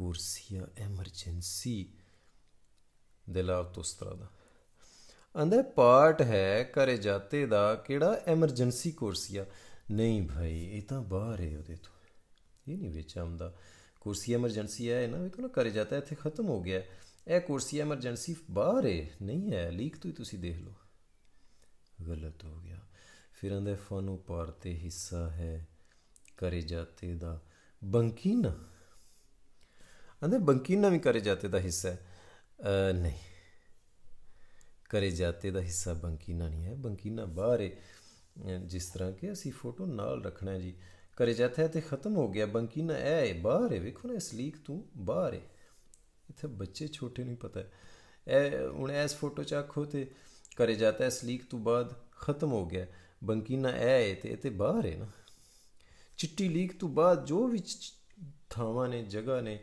cursia emergency ਦੇ ਲਾਤੋਸਤਰਾ ਦਾ ਅੰਦਰ part ਹੈ ਕਰੇ ਜਾਤੇ ਦਾ ਕਿਹੜਾ ਐਮਰਜੈਂਸੀ ਕੁਰਸੀਆ ਨਹੀਂ ਭਾਈ ਇਹ ਤਾਂ ਬਾਹਰ ਹੈ ਉਹਦੇ ਤੋਂ ਇਹ ਨਹੀਂ ਵਿੱਚ ਆਉਂਦਾ ਕੁਰਸੀ ਐਮਰਜੈਂਸੀ ਹੈ ਨਾ ਵੇਖੋ ਨਾ ਕਰੇ ਜਾਤਾ ਇੱਥੇ ਖਤਮ ਹੋ ਗਿਆ ਇਹ ਕੁਰਸੀ ਐਮਰਜੈਂਸੀ ਬਾਹਰ ਹੈ ਨਹੀਂ ਹੈ ਲੀਕ ਤੋਂ ਹੀ ਤੁਸੀਂ ਦੇਖ ਲਓ ਗਲਤ ਹੋ ਗਿਆ ਫਿਰ ਆਂਦਾ ਫਨ ਉਪਰ ਤੇ ਹਿੱਸਾ ਹੈ ਕਰੇ ਜਾਤੇ ਦਾ ਬੰਕੀਨਾ ਅੰਦਰ ਬੰਕੀਨਾ ਵੀ ਕਰੇ जाते ਦਾ ਹਿੱਸਾ ਹੈ आ, ਨਹੀਂ ਕਰੇ ਜਾਂਦੇ ਦਾ ਹਿੱਸਾ ਬੰਕੀਨਾ ਨਹੀਂ ਹੈ ਬੰਕੀਨਾ ਬਾਹਰ ਹੈ ਜਿਸ ਤਰ੍ਹਾਂ ਕਿ ਅਸੀਂ ਫੋਟੋ ਨਾਲ ਰੱਖਣਾ ਜੀ ਕਰੇ ਜਾਂਦਾ ਹੈ ਤੇ ਖਤਮ ਹੋ ਗਿਆ ਬੰਕੀਨਾ ਐ ਹੈ ਬਾਹਰ ਹੈ ਵੇਖੋ ਨਾ ਇਸ ਲੀਕ ਤੂੰ ਬਾਹਰ ਹੈ ਇੱਥੇ ਬੱਚੇ ਛੋਟੇ ਨਹੀਂ ਪਤਾ ਇਹ ਹੁਣ ਇਸ ਫੋਟੋ ਚ ਆਖੋ ਤੇ ਕਰੇ ਜਾਤਾ ਹੈ ਸਲੀਕ ਤੂੰ ਬਾਅਦ ਖਤਮ ਹੋ ਗਿਆ ਬੰਕੀਨਾ ਐ ਹੈ ਤੇ ਇਹ ਤੇ ਬਾਹਰ ਹੈ ਨਾ ਚਿੱਟੀ ਲੀਕ ਤੋਂ ਬਾਅਦ ਜੋ ਵਿੱਚ ਥਾਵਾਂ ਨੇ ਜਗ੍ਹਾ ਨੇ